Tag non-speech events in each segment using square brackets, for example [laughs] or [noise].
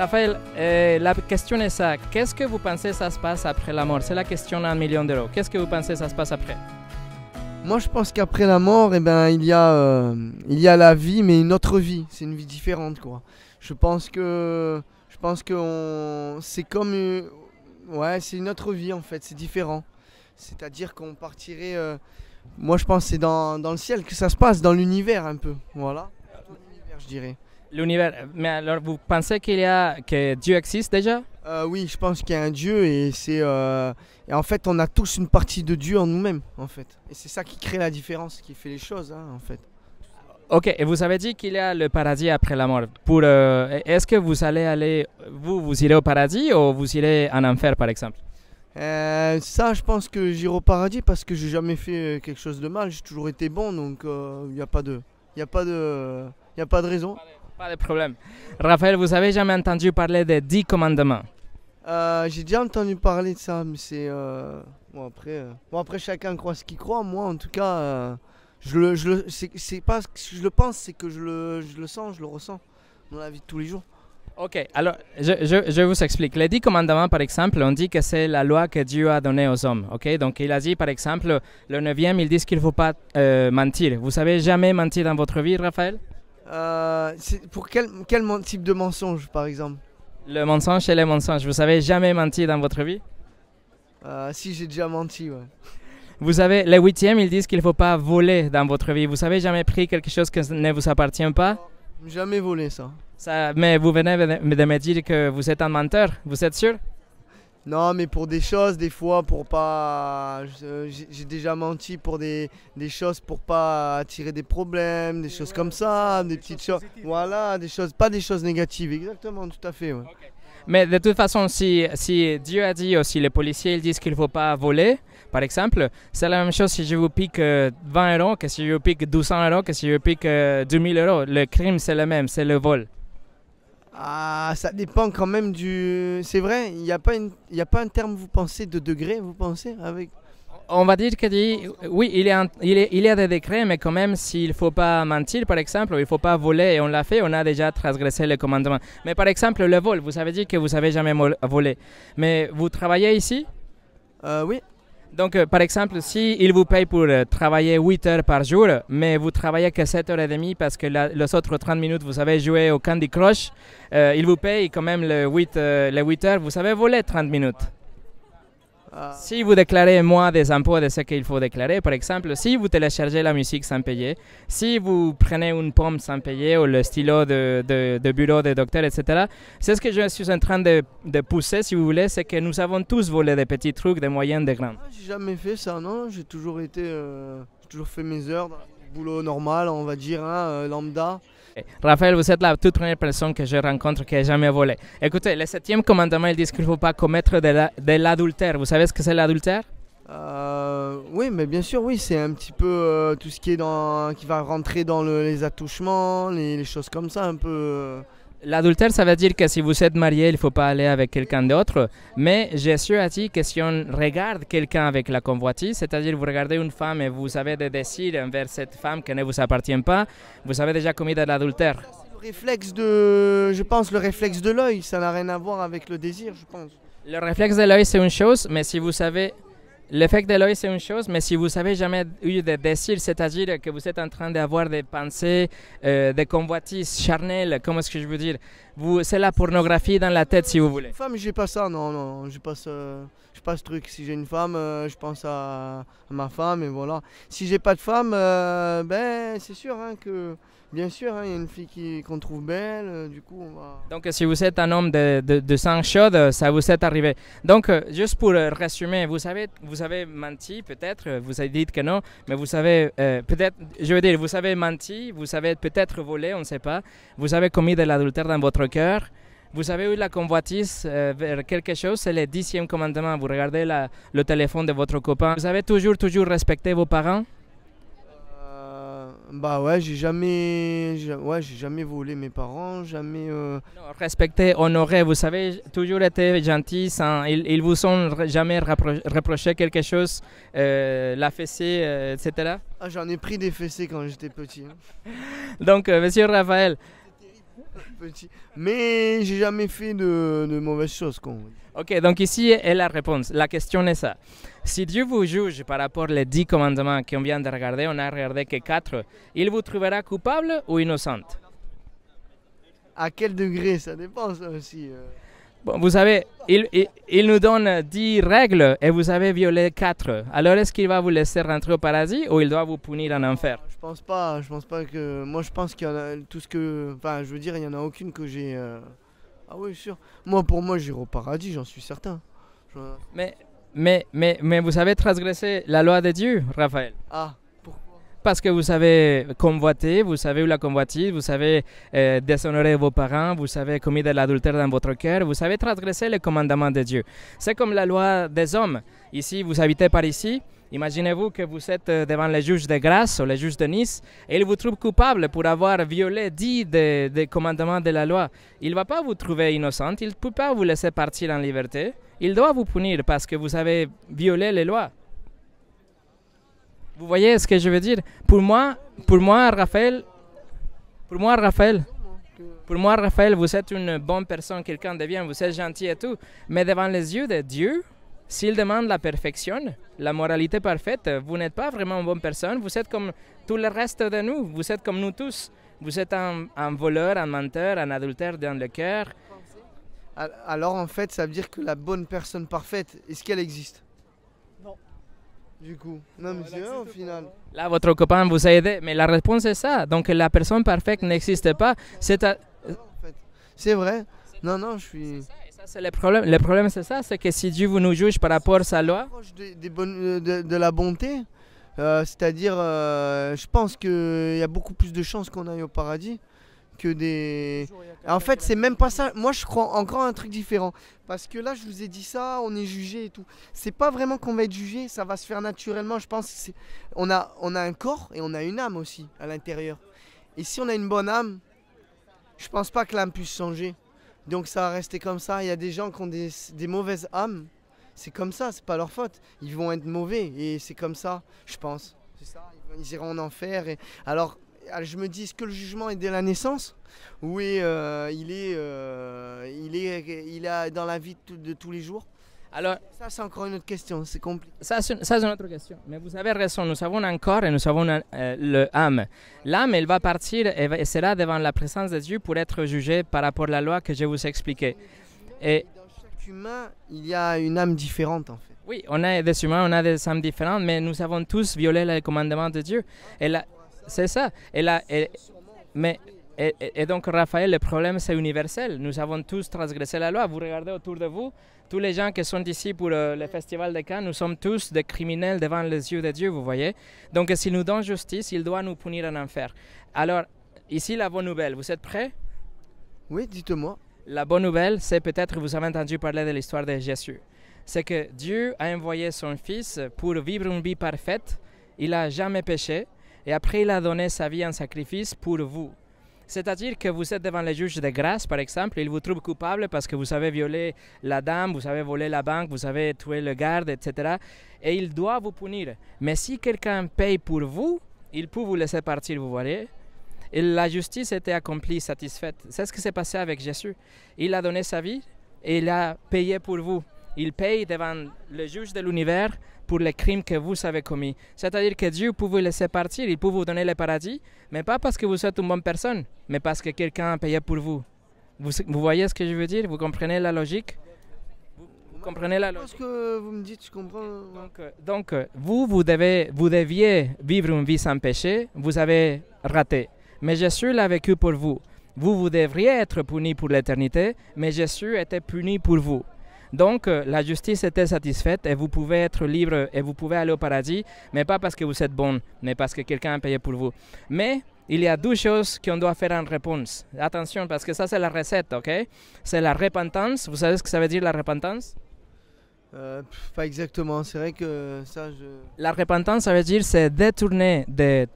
Raphaël, eh, la question est ça. Qu'est-ce que vous pensez ça se passe après la mort C'est la question d'un million d'euros. Qu'est-ce que vous pensez ça se passe après Moi, je pense qu'après la mort, et eh ben, il, y a, euh, il y a la vie, mais une autre vie. C'est une vie différente, quoi. Je pense que, je pense que c'est comme... ouais, c'est une autre vie, en fait. C'est différent. C'est-à-dire qu'on partirait... Euh, moi, je pense que c'est dans, dans le ciel que ça se passe, dans l'univers, un peu. Voilà. Dans l'univers, je dirais. L'univers, mais alors vous pensez qu'il y a que Dieu existe déjà euh, Oui, je pense qu'il y a un Dieu et c'est euh, en fait on a tous une partie de Dieu en nous-mêmes en fait et c'est ça qui crée la différence, qui fait les choses hein, en fait. Ok, et vous avez dit qu'il y a le paradis après la mort. Pour euh, e-, est-ce que vous allez aller, vous vous irez au paradis ou vous irez en enfer par exemple ça, je pense que j'irai au paradis parce que j'ai jamais fait quelque chose de mal. J'ai toujours été bon, donc il n'y a pas de, il a pas de, il a pas de raison. Pas de problème. Raphaël, vous avez jamais entendu parler des dix commandements euh, J'ai déjà entendu parler de ça, mais c'est. Euh, bon, après, euh, bon, après, chacun croit ce qu'il croit. Moi, en tout cas, je le, je c'est, pas ce que je le pense, c'est que je le, je le sens, je le ressens dans la vie de tous les jours. Ok, alors je, je, je, vous explique. Les dix commandements, par exemple, on dit que c'est la loi que Dieu a donnée aux hommes. Ok, donc il a dit, par exemple, le neuvième, ils disent qu'il ne faut pas mentir. Vous savez jamais menti dans votre vie, Raphaël euh, pour quel, quel, type de mensonge, par exemple Le mensonge, et les mensonges. Vous avez jamais menti dans votre vie euh, Si, j'ai déjà menti, ouais. Vous savez, les huitièmes, ils disent qu'il ne faut pas voler dans votre vie. Vous avez jamais pris quelque chose qui ne vous appartient pas Jamais volé, ça. ça mais vous venez de me dire que vous êtes un menteur. Vous êtes sûr non, mais pour des choses, des fois, pour pas. Euh, j'ai déjà menti pour des, choses pour pas attirer des problèmes, des choses comme ça, des, petites choses. voilà, des choses, pas des choses négatives, exactement, tout à fait. Mais de toute façon, si, si Dieu a dit, ou si les policiers ils disent qu'il ne faut pas voler, par exemple, c'est la même chose si je vous pique 20 euh, euros, que si je vous pique 200 euros, que si je vous pique 2000 euh, euros. Le crime, c'est le même, c'est le vol. Ah, ça dépend quand même du. C'est vrai, il n'y a, pas une... y a pas un terme, vous pensez, de degré, vous pensez avec... On va dire que oui, il y, a il, il y a des décrets, mais quand même, s'il ne faut pas mentir, par exemple, il ne faut pas voler, et on l'a fait, on a déjà transgressé le commandement. Mais par exemple, le vol, vous avez dit que vous n'avez jamais volé. Mais vous travaillez ici euh, Oui. Donc, euh, par exemple, si il vous paye pour euh, travailler 8 heures par jour, mais vous travaillez que 7 h 30 parce que les autres 30 minutes, vous avez joué au Candy Crush, euh, il vous paye quand même les 8, les 8 heures, vous savez voler 30 minutes. Euh, si vous déclarez moi des impôts de ce qu'il faut déclarer, par exemple, si vous téléchargez la musique sans payer, si vous prenez une pomme sans payer ou le stylo de, de, de bureau de docteur, etc., c'est ce que je suis en train de, de pousser, si vous voulez, c'est que nous avons tous volé des petits trucs, des moyens, des grands. Ah, j'ai jamais fait ça, non J'ai toujours été. Euh, toujours fait mes heures, boulot normal, on va dire, hein, euh, lambda. Eh, Raphaël, vous êtes la toute première personne que je rencontre qui a jamais volé. Écoutez, le septième commandement, il dit qu'il ne faut pas commettre de l'adultère. vous savez ce que c'est l'adultère euh, oui, mais bien sûr, oui, c'est un petit peu euh, tout ce qui est dans, qui va rentrer dans les attouchements, les, choses comme ça, un peu. Euh, L'adultère, ça veut dire que si vous êtes marié, il ne faut pas aller avec quelqu'un d'autre. Mais Jésus a dit que si on regarde quelqu'un avec la convoitise, c'est-à-dire vous regardez une femme et vous avez des désirs envers cette femme qui ne vous appartient pas, vous avez déjà commis de l'adultère. Le réflexe de, je pense, le réflexe de l'œil, ça n'a rien à voir avec le désir, je pense. Le réflexe de l'œil, c'est une chose, mais si vous savez L'effet de l'œil, c'est une chose, mais si vous n'avez jamais eu de désir, c'est-à-dire que vous êtes en train d'avoir des pensées, euh, des convoitises charnelles, comment est-ce que je veux dire, vous, c'est la pornographie dans la tête si vous voulez. Femme, j'ai pas ça, non, non, j'ai pas ce, j'ai pas ce truc. Si j'ai une femme, euh, je pense à, ma femme et voilà. Si j'ai pas de femme, euh, ben c'est sûr hein, que, bien sûr, hein, il y a une fille qu'on trouve belle, euh, du coup on va. Donc si vous êtes un homme de, de, de sang chaud ça vous est arrivé. Donc juste pour résumer, vous savez, vous avez menti peut-être, vous avez dit que non, mais vous savez peut-être, je veux dire, vous avez menti, vous avez peut-être volé, on ne sait pas, vous avez commis de l'adultère dans votre cœur. Vous avez eu la convoitise euh, vers quelque chose, c'est le dixième commandement. Vous regardez le téléphone de votre copain. Vous avez toujours, toujours respecté vos parents euh, Bah ouais, j'ai jamais, ouais, j'ai jamais volé mes parents, jamais. Respecter, euh. Non, honoré. Vous savez, toujours été gentil. Sans, ils, vous ont jamais reproché quelque chose, la fessée, etc. Ah, j'en ai pris des fessées quand j'étais petit. Hein. Donc, Monsieur Raphaël. [laughs] petit. Mais j'ai jamais fait de, de mauvaises choses. Ok, donc ici est la réponse. La question est ça. Si Dieu vous juge par rapport aux dix commandements qu'on vient de regarder, on n'a regardé que quatre, il vous trouvera coupable ou innocente À quel degré Ça dépend ça aussi. Euh. Bon, vous savez, il, il, nous donne 10 règles et vous avez violé 4. Alors est-ce qu'il va vous laisser rentrer au paradis ou il doit vous punir en enfer Je pense pas, je pense pas que... Moi je pense qu'il y en a tout ce que... Enfin je veux dire, il y en a aucune que j'ai... Euh, ah oui, sûr. Moi pour moi j'irai au paradis, j'en suis certain. Mais, mais, mais, mais vous avez transgressé la loi de Dieu, Raphaël. Ah parce que vous avez convoité, vous savez où la convoitise, vous savez déshonoré euh, déshonorer vos parents, vous savez commis de l'adultère dans votre cœur, vous savez transgresser les commandements de Dieu. C'est comme la loi des hommes. Ici, vous habitez par ici. Imaginez-vous que vous êtes euh, devant les juges de Grâce ou les juges de Nice et il vous trouve coupable pour avoir violé dix des, des commandements de la loi. Il ne va pas vous trouver innocente, il ne peut pas vous laisser partir en liberté. Il doit vous punir parce que vous avez violé les lois. Vous voyez ce que je veux dire Pour moi, pour moi, Raphaël, pour moi, Raphaël, pour moi, Raphaël, vous êtes une bonne personne, quelqu'un de bien, vous êtes gentil et tout. Mais devant les yeux de Dieu, s'il demande la perfection, la moralité parfaite, vous n'êtes pas vraiment une bonne personne. Vous êtes comme tout le reste de nous. Vous êtes comme nous tous. Vous êtes un, un voleur, un menteur, un adultère dans le cœur. Alors en fait, ça veut dire que la bonne personne parfaite, est-ce qu'elle existe du coup. Non, mais c'est au final. Là, votre copain vous a aidé, mais la réponse est ça. Donc la personne parfaite n'existe pas. C'est C'est vrai. Non, non, je suis. c'est le problème. Le problème, c'est ça c'est que si Dieu vous nous juge par rapport à sa loi. Euh, de, la bonté. Euh, c'est-à-dire, euh, je pense qu'il y a beaucoup plus de chances qu'on aille au paradis que des. En fait, c'est même pas ça. Moi, je crois encore un truc différent. Parce que là, je vous ai dit ça, on est jugé et tout. C'est pas vraiment qu'on va être jugé, ça va se faire naturellement. Je pense que on a, on a un corps et on a une âme aussi à l'intérieur. Et si on a une bonne âme, je pense pas que l'âme puisse changer. Donc ça va rester comme ça. Il y a des gens qui ont des, des mauvaises âmes. C'est comme ça, c'est pas leur faute. Ils vont être mauvais et c'est comme ça, je pense. C'est ça, ils iront en enfer. Et... Alors, je me dis, est-ce que le jugement est dès la naissance Ou euh, il, est, euh, il, est, il a dans la vie de tous les jours alors, ça, c'est encore une autre question, c'est compliqué. Ça, c'est une autre question. Mais vous avez raison, nous avons un corps et nous avons euh, âme. l'âme. L'âme, elle va partir et, sera devant la présence de Dieu pour être jugée par rapport à la loi que je vous ai expliquée. Et dans chaque humain, il y a une âme différente, en fait. Oui, on a des humains, on a des âmes différentes, mais nous avons tous violé les commandements de Dieu. Et la, c'est ça. Et là, mais donc, Raphaël, le problème, c'est universel. Nous avons tous transgressé la loi. Vous regardez autour de vous, tous les gens qui sont ici pour euh, le festival de Cannes, nous sommes tous des criminels devant les yeux de Dieu, vous voyez. Donc, s'il nous donne justice, il doit nous punir en enfer. Alors, ici, la bonne nouvelle, vous êtes prêts Oui, dites-moi. La bonne nouvelle, c'est peut-être vous avez entendu parler de l'histoire de Jésus. C'est que Dieu a envoyé son Fils pour vivre une vie parfaite. Il a jamais péché et après il a donné sa vie en sacrifice pour vous. C'est-à-dire que vous êtes devant les juges de grâce, par exemple, il vous trouve coupable parce que vous avez violé la dame, vous avez volé la banque, vous avez tué le garde, etc. Et il doit vous punir. Mais si quelqu'un paye pour vous, il peut vous laisser partir, vous voyez. Et la justice était accomplie, satisfaite. C'est ce qui s'est passé avec Jésus. Il a donné sa vie et il a payé pour vous. Il paye devant le juge de l'univers pour les crimes que vous avez commis. C'est-à-dire que Dieu peut vous laisser partir, il peut vous donner le paradis, mais pas parce que vous êtes une bonne personne, mais parce que quelqu'un a payé pour vous. vous. voyez ce que je veux dire Vous comprenez la logique Vous, comprenez la logique Je que vous me dites, je comprends. Donc, euh, euh, vous, vous, vous deviez vivre une vie sans péché, vous avez raté. Mais Jésus l'a vécu pour vous. Vous, vous devriez être puni pour l'éternité, mais Jésus était puni pour vous. Donc, euh, la justice était satisfaite et vous pouvez être libre et vous pouvez aller au paradis, mais pas parce que vous êtes bon, mais parce que quelqu'un a payé pour vous. Mais il y a deux choses qu'on doit faire en réponse. Attention, parce que ça, c'est la recette, ok C'est la repentance. Vous savez ce que ça veut dire la repentance euh, pas exactement, c'est vrai que ça je... La repentance, ça veut dire c'est détourner de,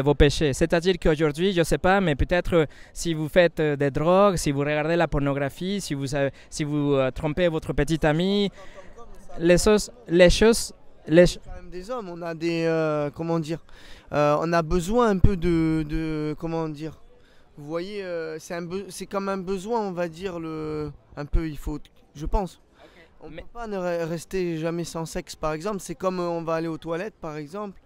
vos péchés. C'est-à-dire qu'aujourd'hui, je ne sais pas, mais peut-être euh, si vous faites euh, des drogues, si vous regardez la pornographie, si vous, trompez votre petit ami, les, choses... Les choses les... des hommes, on a des... comment dire On a besoin un peu de... comment dire Vous voyez, c'est comme un besoin, on va dire, le, un peu, il faut... Je pense. On ne peut pas ne rester jamais sans sexe, par exemple. C'est comme euh, on va aller aux toilettes, par exemple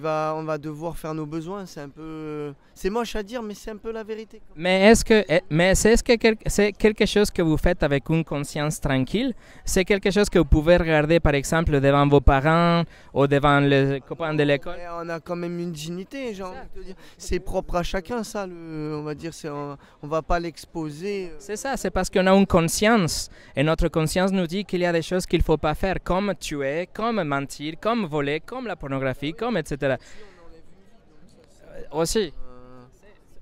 va, on va devoir faire nos besoins. C'est un peu, c'est moche à dire, mais c'est un peu la vérité. Mais est-ce que, eh, mais c'est ce que c'est quelque chose que vous faites avec une conscience tranquille C'est quelque chose que vous pouvez regarder, par exemple, devant vos parents ou devant les copains de l'école On a quand même une dignité, genre. C'est propre à chacun, ça. on va dire, on, on va pas l'exposer. Euh. C'est ça. C'est parce qu'on a une conscience et notre conscience nous dit qu'il y a des choses qu'il faut pas faire, comme tuer, comme mentir, comme voler, comme la pornographie, comme etc. Aussi.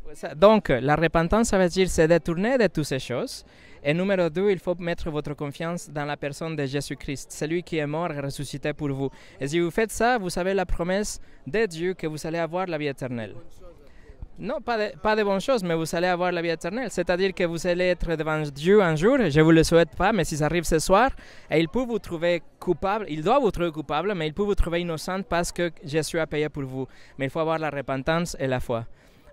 Oh, donc, la repentance, ça veut dire se détourner de toutes ces choses. Et numéro deux, il faut mettre votre confiance dans la personne de Jésus-Christ, celui qui est mort et ressuscité pour vous. Et si vous faites ça, vous avez la promesse de Dieu que vous allez avoir la vie éternelle. Non, pas de, pas de bonnes choses, mais vous allez avoir la vie éternelle. C'est-à-dire que vous allez être devant Dieu un jour, je ne vous le souhaite pas, mais si ça arrive ce soir, et il peut vous trouver coupable, il doit vous trouver coupable, mais il peut vous trouver innocent parce que Jésus a payé pour vous. Mais il faut avoir la repentance et la foi.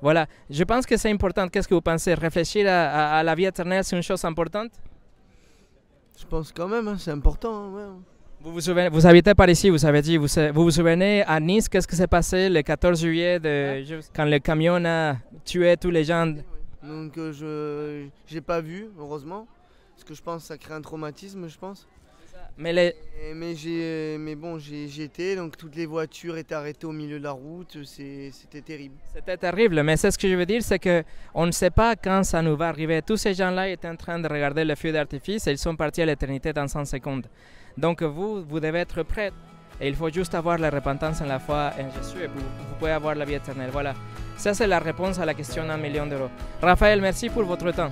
Voilà, je pense que c'est important. Qu'est-ce que vous pensez Réfléchir à, la vie éternelle, c'est une chose importante Je pense quand même, hein, c'est important. Hein, vous vous, souvenez, vous habitez par ici, vous avez dit, vous vous, souvenez à Nice, qu'est-ce qui s'est passé le 14 juillet de, hein? quand le camion a tué tous les gens Donc euh, je n'ai pas vu, heureusement, parce que je pense que ça crée un traumatisme, je pense. Mais, les... mais, j'ai, euh, mais bon, j'ai été, donc toutes les voitures étaient arrêtées au milieu de la route, c'était terrible. C'était terrible, mais c'est ce que je veux dire, c'est qu'on ne sait pas quand ça nous va arriver. Tous ces gens-là étaient en train de regarder le feu d'artifice et ils sont partis à l'éternité dans 100 secondes. Donc vous, vous devez être prêt. Et il faut juste avoir la repentance en la foi en Jésus et vous, vous pouvez avoir la vie éternelle. Voilà, ça c'est la réponse à la question d'un million d'euros. Raphaël, merci pour votre temps.